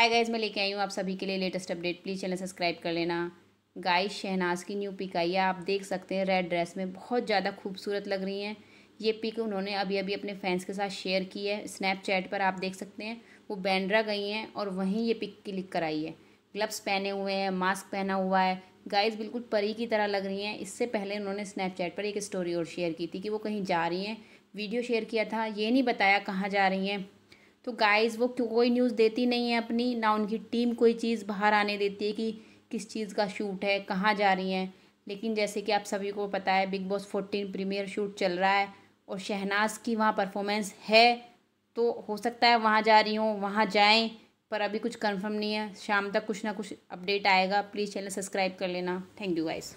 hi guys मैं लेके आई हूँ आप सभी के लिए latest update please channel subscribe कर लेना गाइस शहनाज की न्यू पिक आई है आप देख सकते हैं रेड ड्रेस में बहुत ज़्यादा खूबसूरत लग रही हैं ये पिक उन्होंने अभी अभी अपने फैंस के साथ शेयर की है स्नैपचैट पर आप देख सकते हैं वो बैंड्रा गई हैं और वहीं ये पिक क्लिक कराई है ग्लव्स पहने हुए हैं मास्क पहना हुआ है गाइस बिल्कुल परी की तरह लग रही हैं इससे पहले उन्होंने स्नैपचैट पर एक स्टोरी और शेयर की थी कि वो कहीं जा रही हैं वीडियो शेयर किया था ये नहीं बताया कहाँ जा रही हैं तो गाइस वो कोई न्यूज़ देती नहीं है अपनी ना उनकी टीम कोई चीज़ बाहर आने देती है कि किस चीज़ का शूट है कहाँ जा रही हैं लेकिन जैसे कि आप सभी को पता है Bigg Boss fourteen premiere shoot चल रहा है और शहनाज की वहाँ परफॉर्मेंस है तो हो सकता है वहाँ जा रही हूँ वहाँ जाएँ पर अभी कुछ कंफर्म नहीं है शाम तक कुछ ना कुछ अपडेट आएगा प्लीज़ चैनल सब्सक्राइब कर लेना थैंक यू गाइज़